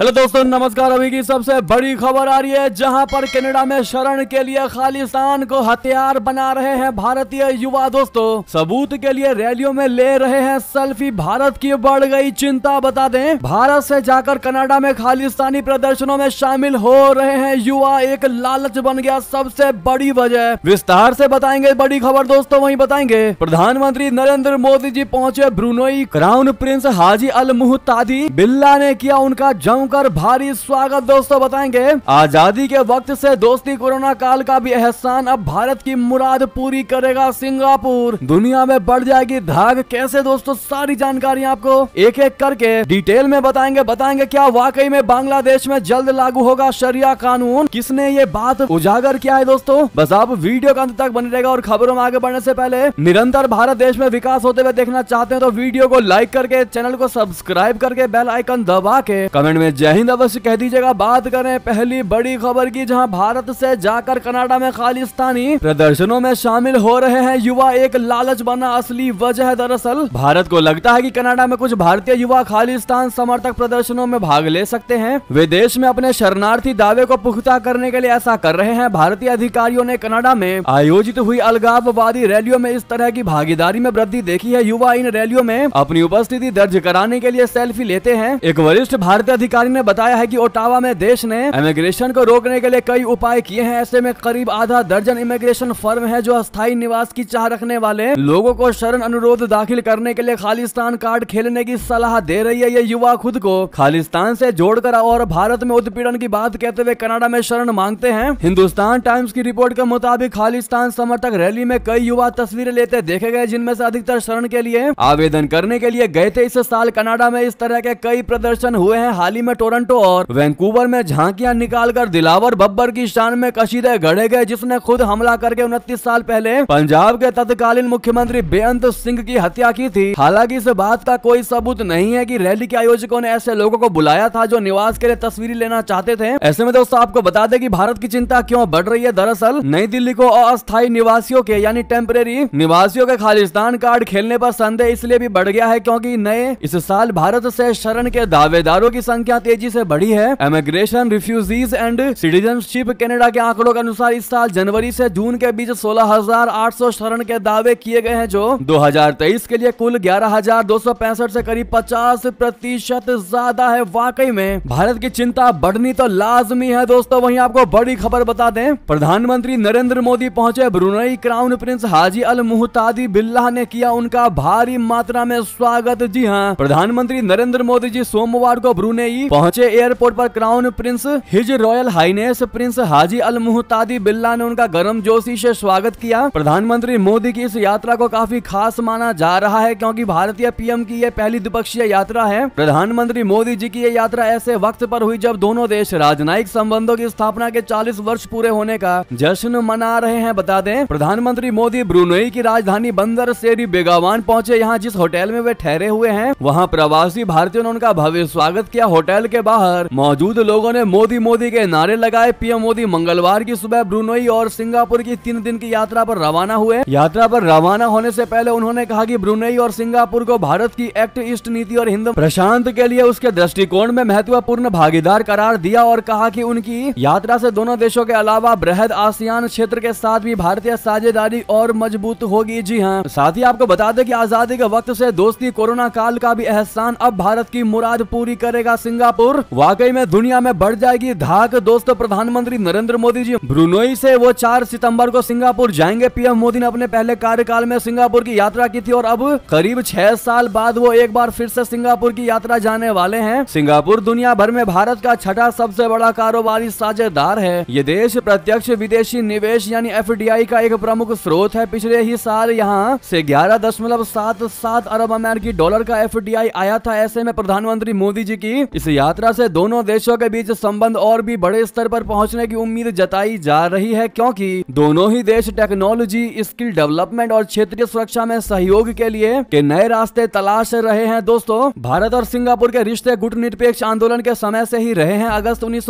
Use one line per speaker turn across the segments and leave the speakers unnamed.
hello दोस्तों नमस्कार अभी की सबसे बड़ी खबर आ रही है जहां पर कनाडा में शरण के लिए खालिस्तान को हथियार बना रहे हैं भारतीय युवा दोस्तों सबूत के लिए रैलियों में ले रहे हैं सेल्फी भारत की बढ़ गई चिंता बता दें भारत से जाकर कनाडा में खालिस्तानी प्रदर्शनों में शामिल हो रहे हैं युवा एक लालच बन गया सबसे बड़ी वजह विस्तार से बताएंगे बड़ी खबर दोस्तों वही बताएंगे प्रधानमंत्री नरेंद्र मोदी जी पहुँचे Brunei crown prince Haji Al Muhtadee Billah ने किया उनका जंग कर भारी स्वागत दोस्तों बताएंगे आजादी के वक्त से दोस्ती कोरोना काल का भी एहसान अब भारत की मुराद पूरी करेगा सिंगापुर दुनिया में बढ़ जाएगी धाग कैसे दोस्तों सारी जानकारी आपको एक एक करके डिटेल में बताएंगे बताएंगे क्या वाकई में बांग्लादेश में जल्द लागू होगा शरिया कानून किसने ये बात उजागर किया है दोस्तों बस आप वीडियो का अंत तक बने रहेगा और खबरों में आगे बढ़ने से पहले निरंतर भारत देश में विकास होते हुए देखना चाहते हैं तो वीडियो को लाइक करके चैनल को सब्सक्राइब करके बेल आइकन दबा के कमेंट में जय हिंद अवश्य कह दीजिएगा बात करें पहली बड़ी खबर की जहां भारत से जाकर कनाडा में खालिस्तानी प्रदर्शनों में शामिल हो रहे हैं युवा एक लालच बना असली वजह दरअसल भारत को लगता है कि कनाडा में कुछ भारतीय युवा खालिस्तान समर्थक प्रदर्शनों में भाग ले सकते हैं वे देश में अपने शरणार्थी दावे को पुख्ता करने के लिए ऐसा कर रहे हैं भारतीय अधिकारियों ने कनाडा में आयोजित हुई अलगाववादी रैलियों में इस तरह की भागीदारी में वृद्धि देखी है युवा इन रैलियों में अपनी उपस्थिति दर्ज कराने के लिए सेल्फी लेते हैं एक वरिष्ठ भारतीय अधिकारी अधिकारी ने बताया है कि ओटावा में देश ने इमिग्रेशन को रोकने के लिए कई उपाय किए हैं ऐसे में करीब आधा दर्जन इमिग्रेशन फर्म है जो अस्थायी निवास की चाह रखने वाले लोगों को शरण अनुरोध दाखिल करने के लिए खालिस्तान कार्ड खेलने की सलाह दे रही है ये युवा खुद को खालिस्तान ऐसी जोड़कर और भारत में उत्पीड़न की बात कहते हुए कनाडा में शरण मांगते हैं हिंदुस्तान टाइम्स की रिपोर्ट के मुताबिक खालिस्तान समर्थक रैली में कई युवा तस्वीरें लेते देखे गए जिनमें से अधिकतर शरण के लिए आवेदन करने के लिए गए थे इस साल कनाडा में इस तरह के कई प्रदर्शन हुए हैं हाल ही में में टोरंटो और वैंकूवर में झांकियां निकालकर दिलावर बब्बर की शान में कशीदे घड़े गए जिसने खुद हमला करके उनतीस साल पहले पंजाब के तत्कालीन मुख्यमंत्री बेअंत सिंह की हत्या की थी हालांकि इस बात का कोई सबूत नहीं है की रैली के आयोजकों ने ऐसे लोगों को बुलाया था जो निवास के लिए तस्वीरें लेना चाहते थे ऐसे में दोस्तों आपको बता दे की भारत की चिंता क्यों बढ़ रही है दरअसल नई दिल्ली को अस्थायी निवासियों के यानी टेम्परेरी निवासियों के खालिस्तान कार्ड खेलने पर संदेह इसलिए भी बढ़ गया है क्योंकि नए इस साल भारत से शरण के दावेदारों की संख्या तेजी से बढ़ी है immigration refugees and citizenship Canada के आंकड़ों के अनुसार इस साल जनवरी से जून के बीच 16,800 शरण के दावे किए गए हैं जो 2023 के लिए कुल ग्यारह से करीब 50 प्रतिशत ज्यादा है वाकई में भारत की चिंता बढ़नी तो लाजमी है दोस्तों वही आपको बड़ी खबर बता दें प्रधानमंत्री नरेंद्र मोदी पहुंचे Brunei crown prince Haji Al Muhtadee Billah ने किया उनका भारी मात्रा में स्वागत जी हाँ प्रधानमंत्री नरेंद्र मोदी जी सोमवार को ब्रुनेई पहुंचे एयरपोर्ट पर crown prince his royal highness prince Haji Al Muhtadee Billah ने उनका गर्म जोशी से स्वागत किया प्रधानमंत्री मोदी की इस यात्रा को काफी खास माना जा रहा है क्योंकि भारतीय पीएम की यह पहली द्विपक्षीय यात्रा है प्रधानमंत्री मोदी जी की यह यात्रा ऐसे वक्त पर हुई जब दोनों देश राजनयिक संबंधों की स्थापना के चालीस वर्ष पूरे होने का जश्न मना रहे हैं बता दें प्रधानमंत्री मोदी ब्रुनई की राजधानी बंदर सेरी बेगावान पहुंचे यहाँ जिस होटल में वे ठहरे हुए हैं वहाँ प्रवासी भारतीयों ने उनका भव्य स्वागत किया होटल महल के बाहर मौजूद लोगों ने मोदी मोदी के नारे लगाए पीएम मोदी मंगलवार की सुबह ब्रुनोई और सिंगापुर की तीन दिन की यात्रा पर रवाना हुए यात्रा पर रवाना होने से पहले उन्होंने कहा कि ब्रुनई और सिंगापुर को भारत की एक्ट ईस्ट नीति और हिंद प्रशांत के लिए उसके दृष्टिकोण में महत्वपूर्ण भागीदार करार दिया और कहा की उनकी यात्रा ऐसी दोनों देशों के अलावा बृहद आसियान क्षेत्र के साथ भी भारतीय साझेदारी और मजबूत होगी जी हाँ साथ ही आपको बता दें की आजादी के वक्त ऐसी दोस्ती कोरोना काल का भी एहसान अब भारत की मुराद पूरी करेगा सिंगापुर सिंगापुर वाकई में दुनिया में बढ़ जाएगी धाक दोस्तों प्रधानमंत्री नरेंद्र मोदी जी ब्रुनोई से वो चार सितंबर को सिंगापुर जाएंगे पीएम मोदी ने अपने पहले कार्यकाल में सिंगापुर की यात्रा की थी और अब करीब छह साल बाद वो एक बार फिर से सिंगापुर की यात्रा जाने वाले है सिंगापुर दुनिया भर में भारत का छठा सबसे बड़ा कारोबारी साझेदार है ये देश प्रत्यक्ष विदेशी निवेश यानी एफ का एक प्रमुख स्रोत है पिछले ही साल यहाँ से ग्यारह दशमलव सात सात अरब अमेरिकी डॉलर का एफ आया था ऐसे में प्रधानमंत्री मोदी जी की इस यात्रा से दोनों देशों के बीच संबंध और भी बड़े स्तर पर पहुंचने की उम्मीद जताई जा रही है क्योंकि दोनों ही देश टेक्नोलॉजी स्किल डेवलपमेंट और क्षेत्रीय सुरक्षा में सहयोग के लिए के नए रास्ते तलाश रहे हैं दोस्तों भारत और सिंगापुर के रिश्ते गुट निरपेक्ष आंदोलन के समय से ही रहे हैं अगस्त उन्नीस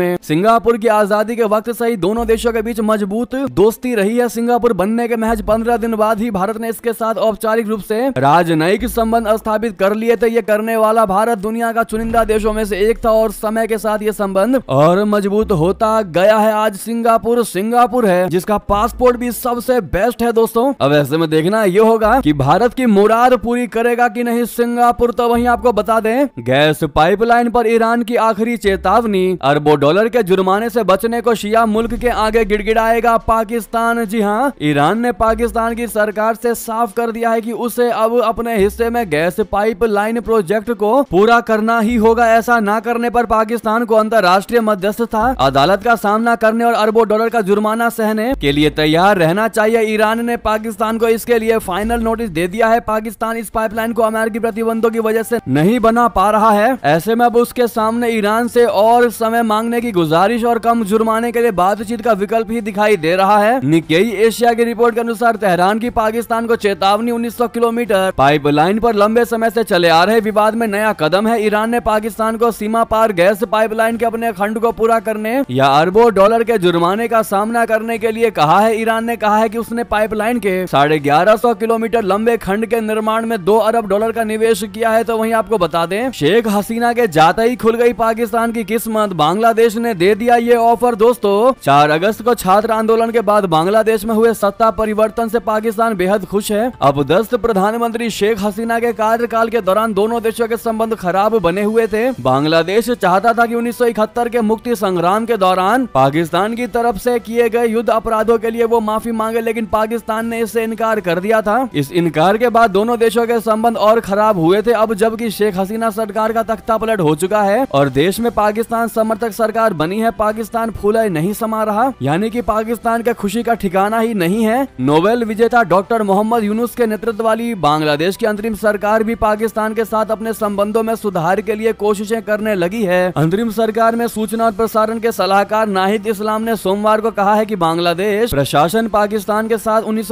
में सिंगापुर की आजादी के वक्त से ही दोनों देशों के बीच मजबूत दोस्ती रही है सिंगापुर बनने के महज पंद्रह दिन बाद ही भारत ने इसके साथ औपचारिक रूप से राजनयिक संबंध स्थापित कर लिए थे ये करने वाला भारत दुनिया का चुनिंदा देश देशों में से एक था और समय के साथ ये संबंध और मजबूत होता गया है आज सिंगापुर सिंगापुर है जिसका पासपोर्ट भी सबसे बेस्ट है दोस्तों अब ऐसे में देखना ये होगा कि भारत की मुराद पूरी करेगा कि नहीं सिंगापुर तो वहीं आपको बता दें गैस पाइपलाइन पर ईरान की आखिरी चेतावनी अरबों डॉलर के जुर्माने से बचने को शिया मुल्क के आगे गिड़गिड़ाएगा पाकिस्तान जी हाँ ईरान ने पाकिस्तान की सरकार से साफ कर दिया है कि उसे अब अपने हिस्से में गैस पाइपलाइन प्रोजेक्ट को पूरा करना ही होगा ऐसा न करने पर पाकिस्तान को अंतर्राष्ट्रीय मध्यस्थता अदालत का सामना करने और अरबों डॉलर का जुर्माना सहने के लिए तैयार रहना चाहिए ईरान ने पाकिस्तान को इसके लिए फाइनल नोटिस दे दिया है पाकिस्तान इस पाइपलाइन को अमेरिकी प्रतिबंधों की वजह से नहीं बना पा रहा है ऐसे में अब उसके सामने ईरान से और समय मांगने की गुजारिश और कम जुर्माने के लिए बातचीत का विकल्प ही दिखाई दे रहा है निकेई एशिया की रिपोर्ट के अनुसार तेहरान की पाकिस्तान को चेतावनी 1900 किलोमीटर पाइपलाइन पर लंबे समय से चले आ रहे विवाद में नया कदम है ईरान ने पाकिस्तान पाकिस्तान को सीमा पार गैस पाइपलाइन के अपने खंड को पूरा करने या अरबों डॉलर के जुर्माने का सामना करने के लिए कहा है ईरान ने कहा है कि उसने पाइपलाइन के साढ़े ग्यारह सौ किलोमीटर लंबे खंड के निर्माण में दो अरब डॉलर का निवेश किया है तो वही आपको बता दें शेख हसीना के जाते ही खुल गई पाकिस्तान की किस्मत बांग्लादेश ने दे दिया ये ऑफर दोस्तों चार अगस्त को छात्र आंदोलन के बाद बांग्लादेश में हुए सत्ता परिवर्तन से पाकिस्तान बेहद खुश है अब दस्त प्रधानमंत्री शेख हसीना के कार्यकाल के दौरान दोनों देशों के संबंध खराब बने हुए थे बांग्लादेश चाहता था कि 1971 के मुक्ति संग्राम के दौरान पाकिस्तान की तरफ से किए गए युद्ध अपराधों के लिए वो माफी मांगे लेकिन पाकिस्तान ने इससे इनकार कर दिया था इस इनकार के बाद दोनों देशों के संबंध और खराब हुए थे अब जबकि शेख हसीना सरकार का तख्ता पलट हो चुका है और देश में पाकिस्तान समर्थक सरकार बनी है पाकिस्तान फूला नहीं समा रहा यानी की पाकिस्तान का खुशी का ठिकाना ही नहीं है नोबेल विजेता डॉक्टर मोहम्मद यूनुस के नेतृत्व वाली बांग्लादेश की अंतरिम सरकार भी पाकिस्तान के साथ अपने संबंधों में सुधार के लिए कोशिश कोशिशें करने लगी है अंतरिम सरकार में सूचना और प्रसारण के सलाहकार नाहिद इस्लाम ने सोमवार को कहा है की बांग्लादेश प्रशासन पाकिस्तान के साथ उन्नीस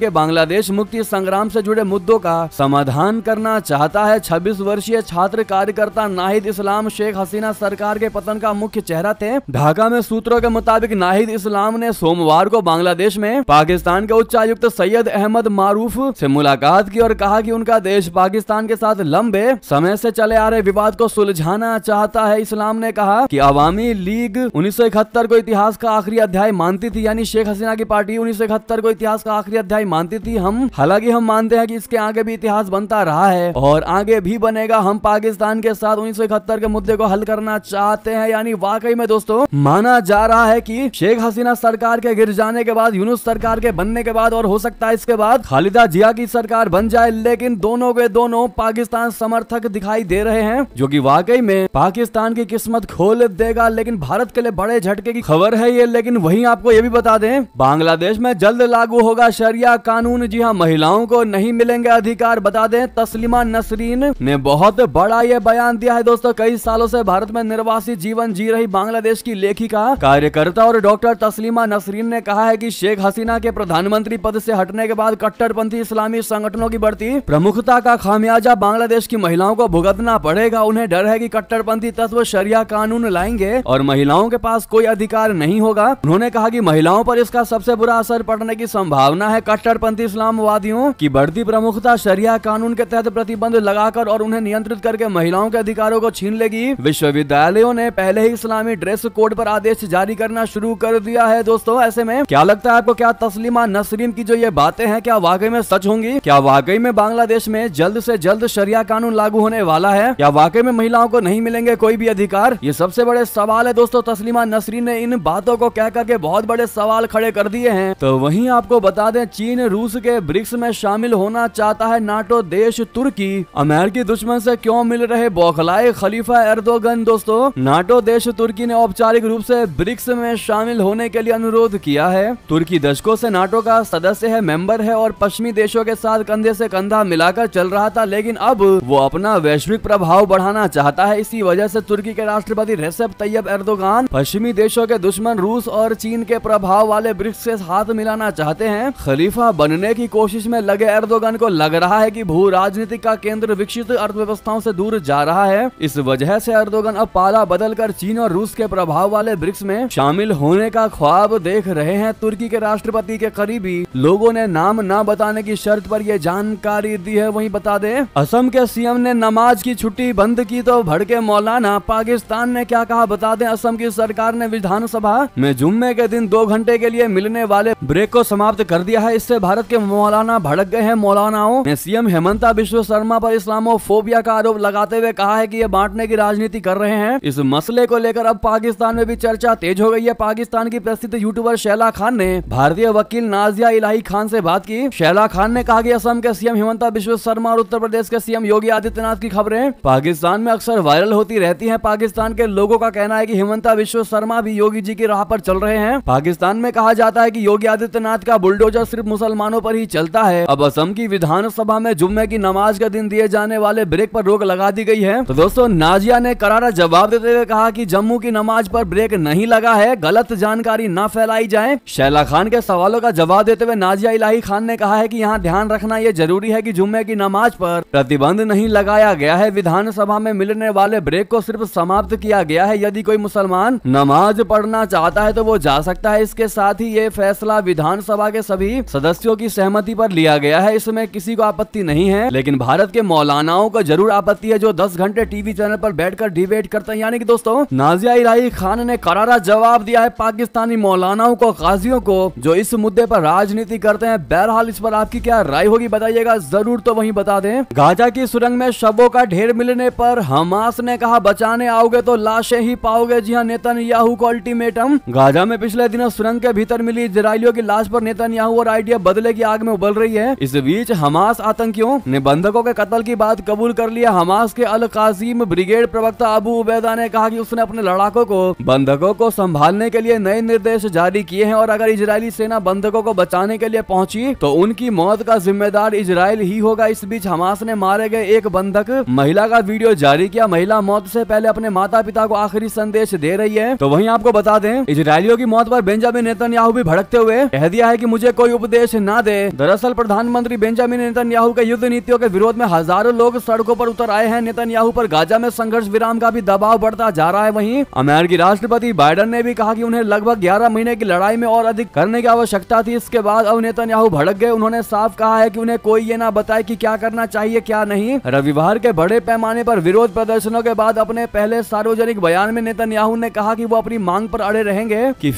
के बांग्लादेश मुक्ति संग्राम ऐसी जुड़े मुद्दों का समाधान करना चाहता है छब्बीस वर्षीय छात्र कार्यकर्ता नाहिद इस्लाम शेख हसीना सरकार के पतन का मुख्य चेहरा थे ढाका में सूत्रों के मुताबिक नाहिद इस्लाम ने सोमवार को बांग्लादेश में पाकिस्तान के उच्चायुक्त सैयद अहमद मारूफ से मुलाकात की और कहा कि उनका देश पाकिस्तान के साथ लंबे समय से चले आ रहे विवाद को सुल सुलझाना चाहता है इस्लाम ने कहा कि अवामी लीग उन्नीस को इतिहास का आखिरी अध्याय मानती थी यानी शेख हसीना की पार्टी उन्नीस को इतिहास का आखिरी अध्याय मानती थी हम हालांकि हम मानते हैं कि इसके आगे भी इतिहास बनता रहा है और आगे भी बनेगा हम पाकिस्तान के साथ उन्नीस के मुद्दे को हल करना चाहते हैं यानी वाकई में दोस्तों माना जा रहा है की शेख हसीना सरकार के गिर जाने के बाद यूनुस सरकार के बनने के बाद और हो सकता है इसके बाद खालिदा जिया की सरकार बन जाए लेकिन दोनों के दोनों पाकिस्तान समर्थक दिखाई दे रहे हैं जो की वाक वाकई में पाकिस्तान की किस्मत खोल देगा लेकिन भारत के लिए बड़े झटके की खबर है ये लेकिन वहीं आपको ये भी बता दें बांग्लादेश में जल्द लागू होगा शरिया कानून जी हाँ महिलाओं को नहीं मिलेंगे अधिकार बता दें तस्लिमा नसरीन ने बहुत बड़ा ये बयान दिया है दोस्तों कई सालों से भारत में निर्वासित जीवन जी रही बांग्लादेश की लेखिका कार्यकर्ता और डॉक्टर तस्लिमा नसरीन ने कहा है की शेख हसीना के प्रधानमंत्री पद से हटने के बाद कट्टरपंथी इस्लामी संगठनों की बढ़ती प्रमुखता का खामियाजा बांग्लादेश की महिलाओं को भुगतना पड़ेगा उन्हें डर डर है कि कट्टरपंथी तत्व शरिया कानून लाएंगे और महिलाओं के पास कोई अधिकार नहीं होगा उन्होंने कहा कि महिलाओं पर इसका सबसे बुरा असर पड़ने की संभावना है कट्टरपंथी इस्लामवादियों की बढ़ती प्रमुखता शरिया कानून के तहत प्रतिबंध लगाकर और उन्हें नियंत्रित करके महिलाओं के अधिकारों को छीन लेगी विश्वविद्यालयों ने पहले ही इस्लामी ड्रेस कोड पर आदेश जारी करना शुरू कर दिया है दोस्तों ऐसे में क्या लगता है आपको क्या तस्लिमा नसरीन की जो ये बातें हैं क्या वाकई में सच होंगी क्या वाकई में बांग्लादेश में जल्द से जल्द शरिया कानून लागू होने वाला है क्या वाकई में महिला महिलाओं को नहीं मिलेंगे कोई भी अधिकार ये सबसे बड़े सवाल है दोस्तों तस्लीमा नसरी ने इन बातों को कह करके बहुत बड़े सवाल खड़े कर दिए हैं तो वहीं आपको बता दें चीन रूस के ब्रिक्स में शामिल होना चाहता है नाटो देश तुर्की अमेरिकी दुश्मन से क्यों मिल रहे बौखलाए खलीफा एर्दोगन दोस्तों नाटो देश तुर्की ने औपचारिक रूप से ब्रिक्स में शामिल होने के लिए अनुरोध किया है तुर्की दशकों से नाटो का सदस्य है मेंबर है और पश्चिमी देशों के साथ कंधे से कंधा मिलाकर चल रहा था लेकिन अब वो अपना वैश्विक प्रभाव बढ़ाना चाहता चाहता है इसी वजह से तुर्की के राष्ट्रपति रेसेप तैयब एर्दोगान पश्चिमी देशों के दुश्मन रूस और चीन के प्रभाव वाले ब्रिक्स से हाथ मिलाना चाहते हैं खलीफा बनने की कोशिश में लगे एर्दोगान को लग रहा है की भू राजनीति का केंद्र विकसित अर्थव्यवस्थाओं ऐसी दूर जा रहा है इस वजह ऐसी एर्दोगन अब पाला बदल कर चीन और रूस के प्रभाव वाले ब्रिक्स में शामिल होने का ख्वाब देख रहे हैं तुर्की के राष्ट्रपति के करीबी लोगों ने नाम न बताने की शर्त पर यह जानकारी दी है वहीं बता दें असम के सीएम ने नमाज की छुट्टी बंद की तो तो भड़के मौलाना पाकिस्तान ने क्या कहा बता दें असम की सरकार ने विधानसभा में जुम्मे के दिन दो घंटे के लिए मिलने वाले ब्रेक को समाप्त कर दिया है इससे भारत के मौलाना भड़क गए हैं मौलानाओं ने सीएम हेमंता विश्व शर्मा पर इस्लामोफोबिया का आरोप लगाते हुए कहा है कि ये बांटने की राजनीति कर रहे हैं इस मसले को लेकर अब पाकिस्तान में भी चर्चा तेज हो गई है पाकिस्तान की प्रसिद्ध यूट्यूबर शैला खान ने भारतीय वकील नाजिया इलाही खान से बात की शैला खान ने कहा कि असम के सीएम हेमंता विश्व शर्मा और उत्तर प्रदेश के सीएम योगी आदित्यनाथ की खबरें पाकिस्तान में अक्सर वायरल होती रहती है पाकिस्तान के लोगों का कहना है की हिमंता विश्व शर्मा भी योगी जी की राह पर चल रहे हैं पाकिस्तान में कहा जाता है की योगी आदित्यनाथ का बुलडोजर सिर्फ मुसलमानों पर ही चलता है अब असम की विधानसभा में जुम्मे की नमाज का दिन दिए जाने वाले ब्रेक पर रोक लगा दी गई है तो दोस्तों नाजिया ने करारा जवाब देते हुए कहा की जम्मू की नमाज पर ब्रेक नहीं लगा है गलत जानकारी न फैलाई जाए शैला खान के सवालों का जवाब देते हुए नाजिया इलाही खान ने कहा है की यहाँ ध्यान रखना यह जरूरी है की जुम्मे की नमाज पर प्रतिबंध नहीं लगाया गया है विधानसभा में मिल मिलने वाले ब्रेक को सिर्फ समाप्त किया गया है यदि कोई मुसलमान नमाज पढ़ना चाहता है तो वो जा सकता है इसके साथ ही ये फैसला विधानसभा के सभी सदस्यों की सहमति पर लिया गया है इसमें किसी को आपत्ति नहीं है लेकिन भारत के मौलानाओं को जरूर आपत्ति है जो दस घंटे टीवी चैनल पर बैठकर डिबेट करते हैं यानी कि दोस्तों नाजिया इलाही खान ने करारा जवाब दिया है पाकिस्तानी मौलानाओं को गाजियों को जो इस मुद्दे पर राजनीति करते हैं बहरहाल इस पर आपकी क्या राय होगी बताइएगा जरूर तो वही बता दें गाजा की सुरंग में शवों का ढेर मिलने पर हम हाँ, हमास ने कहा बचाने आओगे तो लाशें ही पाओगे जी हाँ नेतन याहू को अल्टीमेटम गाजा में पिछले दिनों सुरंग के भीतर मिली इसराइलियों की लाश पर नेतन याहू और आइडिया बदले की आग में उबल रही है इस बीच हमास आतंकियों ने बंधकों के कत्ल की बात कबूल कर लिया हमास के अल कासिम ब्रिगेड प्रवक्ता अबू उबैदा ने कहा की उसने अपने लड़ाकों को बंधकों को संभालने के लिए नए निर्देश जारी किए हैं और अगर इसराइली सेना बंधकों को बचाने के लिए पहुंची तो उनकी मौत का जिम्मेदार इजराइल ही होगा इस बीच हमास ने मारे गए एक बंधक महिला का वीडियो जारी किया महिला मौत से पहले अपने माता पिता को आखिरी संदेश दे रही है तो वहीं आपको बता दें इसराइलियों की मौत पर बेंजामिन नेतन्याहू भी भड़कते हुए कह दिया है कि मुझे कोई उपदेश ना दे दरअसल प्रधानमंत्री बेंजामिन नेतन्याहू के युद्ध नीतियों के विरोध में हजारों लोग सड़कों पर उतर आए हैं नेतन्याहू पर गाजा में संघर्ष विराम का भी दबाव बढ़ता जा रहा है वहीं अमेरिकी राष्ट्रपति बाइडन ने भी कहा कि उन्हें लगभग ग्यारह महीने की लड़ाई में और अधिक करने की आवश्यकता थी इसके बाद अब नेतन्याहू भड़क गए उन्होंने साफ कहा है की उन्हें कोई ये ना बताए की क्या करना चाहिए क्या नहीं रविवार के बड़े पैमाने पर विरोध विरोध प्रदर्शनों के बाद अपने पहले सार्वजनिक बयान में नेतन्याहू ने कहा कि वो अपनी मांग पर अड़े रहेंगे कि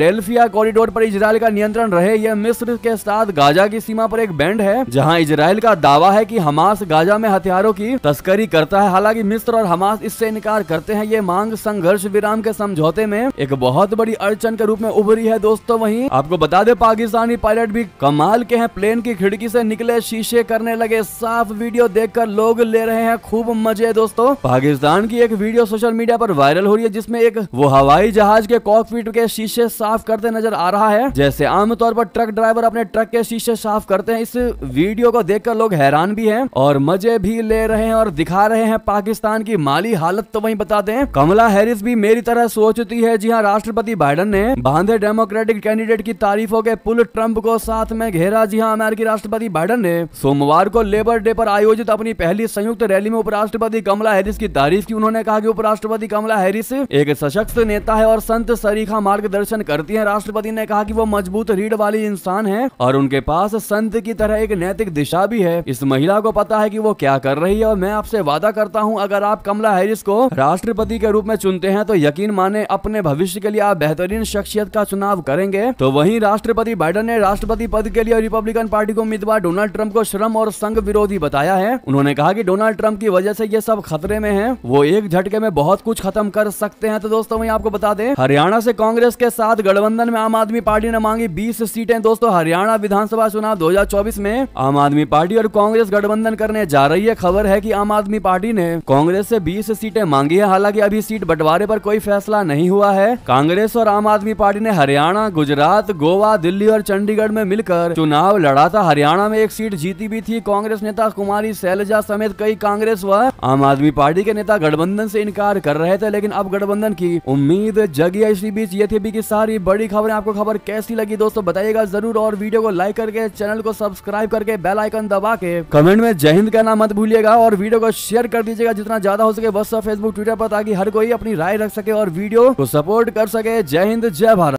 डेल्फिया कॉरिडोर पर इसराइल का नियंत्रण रहे यह मिस्र के साथ गाजा की सीमा पर एक बैंड है जहां इसराइल का दावा है कि हमास गाजा में हथियारों की तस्करी करता है हालांकि मिस्र और हमास इससे इनकार करते हैं ये मांग संघर्ष विराम के समझौते में एक बहुत बड़ी अड़चन के रूप में उभरी है दोस्तों वही आपको बता दे पाकिस्तानी पायलट भी कमाल के हैं प्लेन की खिड़की से निकले शीशे करने लगे साफ वीडियो देखकर लोग ले रहे हैं खूब मजे दोस्तों दोस्तों पाकिस्तान की एक वीडियो सोशल मीडिया पर वायरल हो रही है जिसमें एक वो हवाई जहाज के कॉकपीट के शीशे साफ करते नजर आ रहा है जैसे आमतौर पर ट्रक ड्राइवर अपने ट्रक के शीशे साफ करते हैं इस वीडियो को देखकर लोग हैरान भी हैं और मजे भी ले रहे हैं और दिखा रहे हैं पाकिस्तान की माली हालत तो वही बता हैं कमला हैरिस भी मेरी तरह सोचती है जी हाँ राष्ट्रपति बाइडन ने बांधे डेमोक्रेटिक कैंडिडेट की तारीफों के पुल ट्रंप को साथ में घेरा जी हाँ अमेरिकी राष्ट्रपति बाइडन ने सोमवार को लेबर डे पर आयोजित अपनी पहली संयुक्त रैली में उपराष्ट्रपति कमला कमला हैरिस की तारीफ की उन्होंने कहा कि उपराष्ट्रपति कमला हैरिस एक सशक्त नेता है और संत सरीखा मार्गदर्शन करती है राष्ट्रपति ने कहा की वो मजबूत रीढ़ वाली इंसान है और उनके पास संत की तरह एक नैतिक दिशा भी है इस महिला को पता है की वो क्या कर रही है और मैं आपसे वादा करता हूँ अगर आप कमला हैरिस को राष्ट्रपति के रूप में चुनते हैं तो यकीन माने अपने भविष्य के लिए आप बेहतरीन शख्सियत का चुनाव करेंगे तो वही राष्ट्रपति बाइडन ने राष्ट्रपति पद के लिए रिपब्लिकन पार्टी के उम्मीदवार डोनाल्ड ट्रंप को श्रम और संघ विरोधी बताया है उन्होंने कहा कि डोनाल्ड ट्रंप की वजह से ये सब खत्म खतरे में है वो एक झटके में बहुत कुछ खत्म कर सकते हैं तो दोस्तों वही आपको बता दें हरियाणा से कांग्रेस के साथ गठबंधन में आम आदमी पार्टी ने मांगी बीस सीटें दोस्तों हरियाणा विधानसभा चुनाव दो में आम आदमी पार्टी और कांग्रेस गठबंधन करने जा रही है खबर है की आम आदमी पार्टी ने कांग्रेस ऐसी बीस सीटें मांगी है हालांकि अभी सीट बंटवारे आरोप कोई फैसला नहीं हुआ है कांग्रेस और आम आदमी पार्टी ने हरियाणा गुजरात गोवा दिल्ली और चंडीगढ़ में मिलकर चुनाव लड़ा था हरियाणा में एक सीट जीती भी थी कांग्रेस नेता कुमारी सैलजा समेत कई कांग्रेस व आम आदमी आदमी पार्टी के नेता गठबंधन से इनकार कर रहे थे लेकिन अब गठबंधन की उम्मीद जगी है इसी बीच ये थी भी की सारी बड़ी खबरें आपको खबर कैसी लगी दोस्तों बताइएगा जरूर और वीडियो को लाइक करके चैनल को सब्सक्राइब करके बेल आइकन दबा के कमेंट में जय हिंद कहना मत भूलिएगा और वीडियो को शेयर कर दीजिएगा जितना ज्यादा हो सके व्हाट्सअप फेसबुक ट्विटर पर ताकि हर कोई अपनी राय रख सके और वीडियो को सपोर्ट कर सके जय हिंद जय भारत